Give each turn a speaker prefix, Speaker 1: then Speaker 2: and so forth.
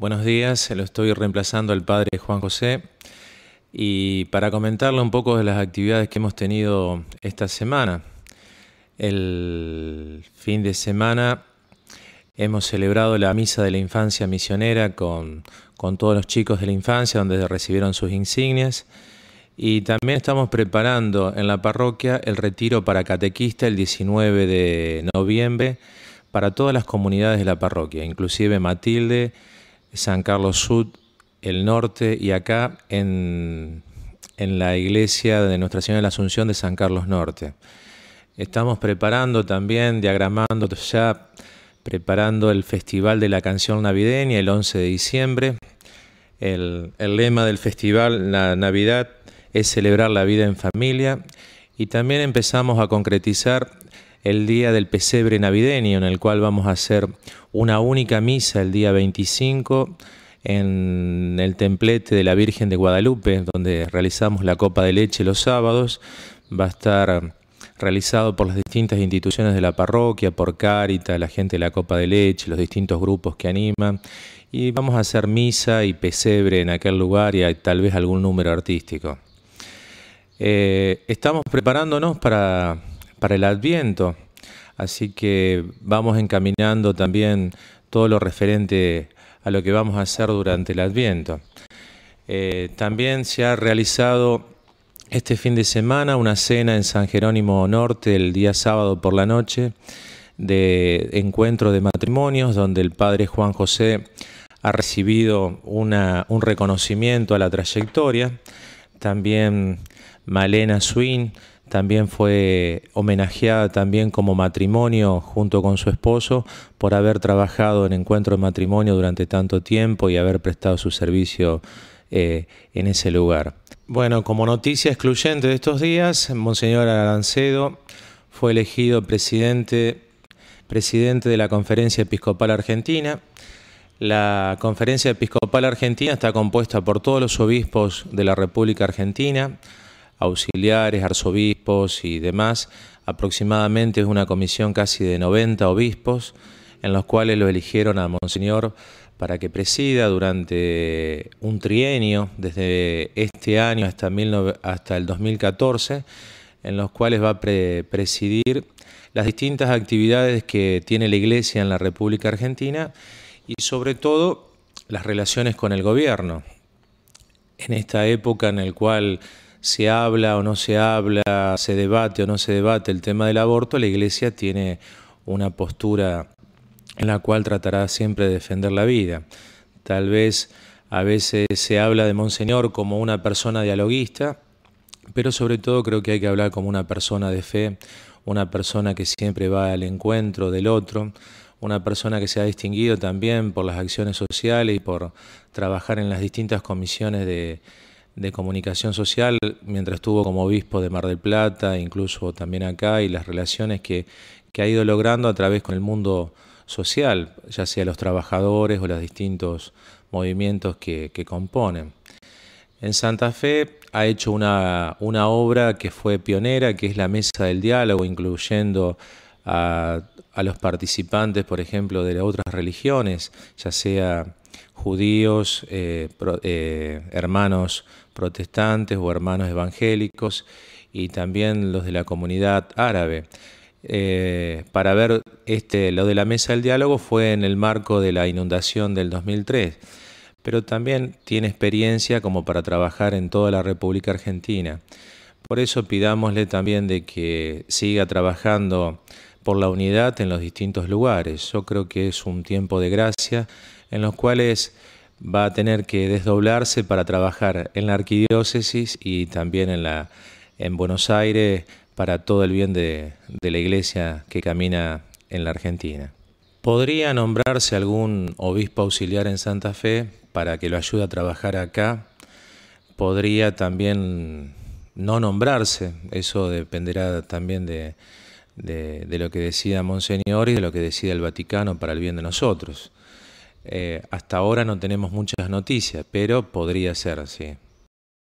Speaker 1: Buenos días, lo estoy reemplazando al padre Juan José y para comentarle un poco de las actividades que hemos tenido esta semana. El fin de semana hemos celebrado la Misa de la Infancia Misionera con, con todos los chicos de la infancia donde recibieron sus insignias y también estamos preparando en la parroquia el retiro para catequista el 19 de noviembre para todas las comunidades de la parroquia, inclusive Matilde San Carlos Sud, el norte y acá en, en la iglesia de Nuestra Señora de la Asunción de San Carlos Norte. Estamos preparando también, diagramando ya, preparando el Festival de la Canción Navideña el 11 de diciembre. El, el, lema del festival, la Navidad, es celebrar la vida en familia y también empezamos a concretizar el día del pesebre navideño, en el cual vamos a hacer una única misa el día 25 en el templete de la Virgen de Guadalupe, donde realizamos la copa de leche los sábados. Va a estar realizado por las distintas instituciones de la parroquia, por Cárita, la gente de la copa de leche, los distintos grupos que animan. Y vamos a hacer misa y pesebre en aquel lugar y tal vez algún número artístico. Eh, estamos preparándonos para para el Adviento. Así que vamos encaminando también todo lo referente a lo que vamos a hacer durante el Adviento. Eh, también se ha realizado este fin de semana una cena en San Jerónimo Norte el día sábado por la noche de encuentro de matrimonios donde el padre Juan José ha recibido un reconocimiento a la trayectoria. También Malena Swin también fue homenajeada también como matrimonio junto con su esposo por haber trabajado en encuentro de matrimonio durante tanto tiempo y haber prestado su servicio eh, en ese lugar. Bueno, como noticia excluyente de estos días, Monseñor Arancedo fue elegido presidente, presidente de la Conferencia Episcopal Argentina. La Conferencia Episcopal Argentina está compuesta por todos los obispos de la República Argentina, auxiliares, arzobispos y demás. Aproximadamente es una comisión casi de 90 obispos, en los cuales lo eligieron a Monseñor para que presida durante un trienio, desde este año hasta, el 2014, en los cuales va a presidir las distintas actividades que tiene la Iglesia en la República Argentina y sobre todo las relaciones con el gobierno. En esta época en la cual se habla o no se habla, se debate o no se debate el tema del aborto, la Iglesia tiene una postura en la cual tratará siempre de defender la vida. Tal vez a veces se habla de Monseñor como una persona dialoguista, pero sobre todo creo que hay que hablar como una persona de fe, una persona que siempre va al encuentro del otro, una persona que se ha distinguido también por las acciones sociales y por trabajar en las distintas comisiones de, de comunicación social mientras estuvo como obispo de Mar del Plata, incluso también acá, y las relaciones que, ha ido logrando a través con el mundo social, ya sea los trabajadores o los distintos movimientos que, componen. En Santa Fe ha hecho una, obra que fue pionera, que es la mesa del diálogo, incluyendo a, a los participantes, por ejemplo, de otras religiones, ya sea judíos, eh, eh, hermanos protestantes o hermanos evangélicos y también los de la comunidad árabe. Eh, para ver este, lo de la mesa del diálogo fue en el marco de la inundación del 2003, pero también tiene experiencia como para trabajar en toda la República Argentina. Por eso pidámosle también de que siga trabajando por la unidad en los distintos lugares. Yo creo que es un tiempo de gracia en los cuales va a tener que desdoblarse para trabajar en la arquidiócesis y también en, la, en Buenos Aires para todo el bien de la iglesia que camina en la Argentina. Podría nombrarse algún obispo auxiliar en Santa Fe para que lo ayude a trabajar acá. Podría también no nombrarse, eso dependerá también de, de, lo que decida Monseñor y de lo que decida el Vaticano para el bien de nosotros. Eh, hasta ahora no tenemos muchas noticias, pero podría ser, sí.